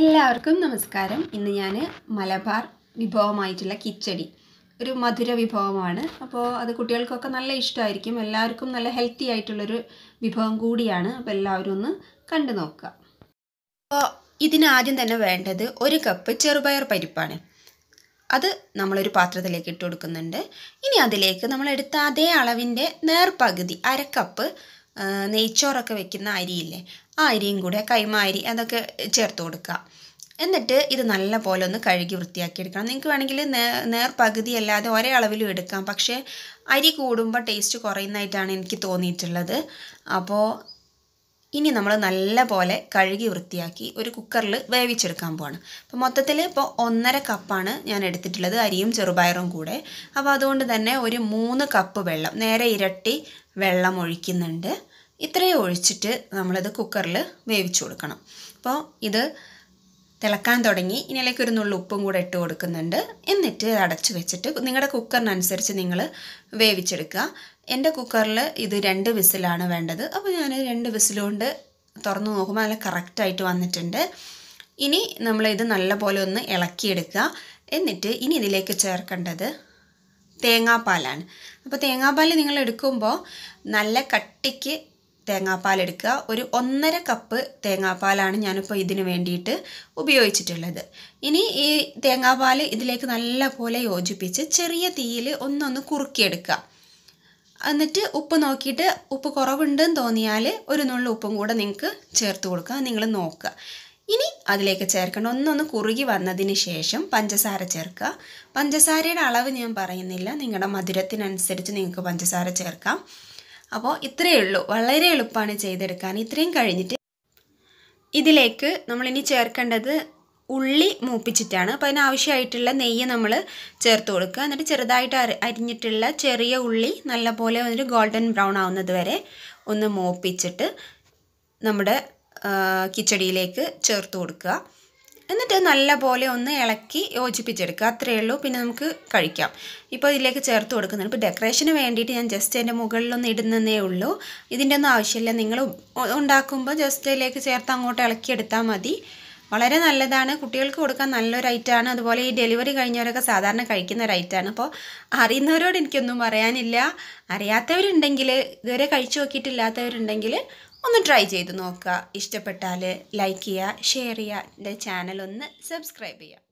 എല്ലാവർക്കും നമസ്കാരം ഇന്ന് ഞാൻ മലബാർ വിഭവമായിട്ടുള്ള കിച്ചടി ഒരു മധുര വിഭവമാണ് അപ്പോൾ അത് കുട്ടികൾക്കൊക്കെ നല്ല ഇഷ്ടമായിരിക്കും എല്ലാവർക്കും നല്ല ഹെൽത്തി ആയിട്ടുള്ളൊരു വിഭവം കൂടിയാണ് അപ്പോൾ എല്ലാവരും ഒന്ന് കണ്ടു നോക്കുക അപ്പോൾ ഇതിനാദ്യം തന്നെ വേണ്ടത് ഒരു കപ്പ് ചെറുപയർ പരിപ്പാണ് അത് നമ്മളൊരു പാത്രത്തിലേക്ക് ഇട്ട് കൊടുക്കുന്നുണ്ട് ഇനി അതിലേക്ക് നമ്മളെടുത്ത അതേ അളവിൻ്റെ നേർപകുതി അരക്കപ്പ് നെയ്ച്ചോറൊക്കെ വെക്കുന്ന അരിയില്ലേ ആ അരിയും കൂടെ കൈമ അരി അതൊക്കെ ചേർത്ത് കൊടുക്കുക എന്നിട്ട് ഇത് നല്ല പോലെ ഒന്ന് കഴുകി വൃത്തിയാക്കി എടുക്കണം നിങ്ങൾക്ക് വേണമെങ്കിൽ നേർ പകുതി അല്ലാതെ ഒരേ അളവിലും എടുക്കാം പക്ഷേ അരി കൂടുമ്പോൾ ടേസ്റ്റ് കുറയുന്നതായിട്ടാണ് എനിക്ക് തോന്നിയിട്ടുള്ളത് അപ്പോൾ ഇനി നമ്മൾ നല്ല പോലെ കഴുകി വൃത്തിയാക്കി ഒരു കുക്കറിൽ വേവിച്ചെടുക്കാൻ പോവാണ് അപ്പോൾ മൊത്തത്തിൽ ഇപ്പോൾ ഒന്നര കപ്പാണ് ഞാൻ എടുത്തിട്ടുള്ളത് അരിയും ചെറുപയറും കൂടെ അപ്പോൾ അതുകൊണ്ട് തന്നെ ഒരു മൂന്ന് കപ്പ് വെള്ളം നേരെ ഇരട്ടി വെള്ളം ഒഴിക്കുന്നുണ്ട് ഇത്രയും ഒഴിച്ചിട്ട് നമ്മളത് കുക്കറിൽ വേവിച്ചു കൊടുക്കണം അപ്പോൾ ഇത് തിളക്കാൻ തുടങ്ങി ഇനിയിലേക്ക് ഒരു നുള്ളു ഉപ്പും കൂടെ ഇട്ട് കൊടുക്കുന്നുണ്ട് എന്നിട്ട് അടച്ചു വെച്ചിട്ട് നിങ്ങളുടെ കുക്കറിനനുസരിച്ച് നിങ്ങൾ വേവിച്ചെടുക്കുക എൻ്റെ കുക്കറിൽ ഇത് രണ്ട് വിസിലാണ് വേണ്ടത് അപ്പോൾ ഞാൻ രണ്ട് വിസിലുകൊണ്ട് തുറന്നു നോക്കുമ്പോൾ നല്ല കറക്റ്റായിട്ട് വന്നിട്ടുണ്ട് ഇനി നമ്മളിത് നല്ലപോലെ ഒന്ന് ഇളക്കിയെടുക്കുക എന്നിട്ട് ഇനി ഇതിലേക്ക് ചേർക്കേണ്ടത് തേങ്ങാപ്പാലാണ് അപ്പോൾ തേങ്ങാപ്പാൽ നിങ്ങൾ എടുക്കുമ്പോൾ നല്ല കട്ടിക്ക് തേങ്ങാപ്പാൽ എടുക്കുക ഒരു ഒന്നര കപ്പ് തേങ്ങാപ്പാലാണ് ഞാനിപ്പോൾ ഇതിന് വേണ്ടിയിട്ട് ഉപയോഗിച്ചിട്ടുള്ളത് ഇനി ഈ തേങ്ങാപ്പാൽ ഇതിലേക്ക് നല്ല പോലെ യോജിപ്പിച്ച് ചെറിയ തീയിൽ ഒന്നൊന്ന് കുറുക്കിയെടുക്കുക എന്നിട്ട് ഉപ്പ് നോക്കിയിട്ട് ഉപ്പ് കുറവുണ്ടെന്ന് തോന്നിയാൽ ഒരു നുള്ളു ഉപ്പും കൂടെ നിങ്ങൾക്ക് ചേർത്ത് കൊടുക്കുക നിങ്ങൾ നോക്കുക ഇനി അതിലേക്ക് ചേർക്കേണ്ട ഒന്നൊന്ന് കുറുകി വന്നതിന് ശേഷം പഞ്ചസാര ചേർക്കുക പഞ്ചസാരയുടെ അളവ് ഞാൻ പറയുന്നില്ല നിങ്ങളുടെ മധുരത്തിനനുസരിച്ച് നിങ്ങൾക്ക് പഞ്ചസാര ചേർക്കാം അപ്പോൾ ഇത്രയേ ഉള്ളൂ വളരെ എളുപ്പമാണ് ചെയ്തെടുക്കാൻ ഇത്രയും കഴിഞ്ഞിട്ട് ഇതിലേക്ക് നമ്മളിനി ചേർക്കേണ്ടത് ഉള്ളി മൂപ്പിച്ചിട്ടാണ് അപ്പോൾ അതിനാവശ്യമായിട്ടുള്ള നെയ്യ് നമ്മൾ ചേർത്ത് കൊടുക്കുക എന്നിട്ട് ചെറുതായിട്ട് അരിഞ്ഞിട്ടുള്ള ചെറിയ ഉള്ളി നല്ലപോലെ ഒരു ഗോൾഡൻ ബ്രൗൺ ആവുന്നത് വരെ ഒന്ന് മൂപ്പിച്ചിട്ട് നമ്മുടെ കിച്ചടിയിലേക്ക് ചേർത്ത് കൊടുക്കുക എന്നിട്ട് പോലെ ഒന്ന് ഇളക്കി യോജിപ്പിച്ചെടുക്കുക അത്രയേ ഉള്ളൂ പിന്നെ നമുക്ക് കഴിക്കാം ഇപ്പോൾ ഇതിലേക്ക് ചേർത്ത് കൊടുക്കുന്നുണ്ട് ഇപ്പോൾ ഡെക്കറേഷന് വേണ്ടിയിട്ട് ഞാൻ ജസ്റ്റ് എൻ്റെ മുകളിലൊന്ന് ഇടുന്നതേ ഉള്ളൂ ഇതിൻ്റെ ഒന്നും ആവശ്യമില്ല നിങ്ങൾ ഉണ്ടാക്കുമ്പോൾ ജസ്റ്റ് ഇതിലേക്ക് ചേർത്ത് അങ്ങോട്ട് ഇളക്കിയെടുത്താൽ മതി വളരെ നല്ലതാണ് കുട്ടികൾക്ക് കൊടുക്കാൻ നല്ലൊരു ഐറ്റമാണ് അതുപോലെ ഈ ഡെലിവറി കഴിഞ്ഞവരൊക്കെ സാധാരണ കഴിക്കുന്ന ഒരു അപ്പോൾ അറിയുന്നവരോട് എനിക്കൊന്നും പറയാനില്ല അറിയാത്തവരുണ്ടെങ്കിൽ ഇതുവരെ കഴിച്ചു നോക്കിയിട്ടില്ലാത്തവരുണ്ടെങ്കിൽ ഒന്ന് ട്രൈ ചെയ്ത് നോക്കുക ഇഷ്ടപ്പെട്ടാൽ ലൈക്ക് ചെയ്യുക ഷെയർ ചെയ്യുക എൻ്റെ ചാനൽ ഒന്ന് സബ്സ്ക്രൈബ് ചെയ്യുക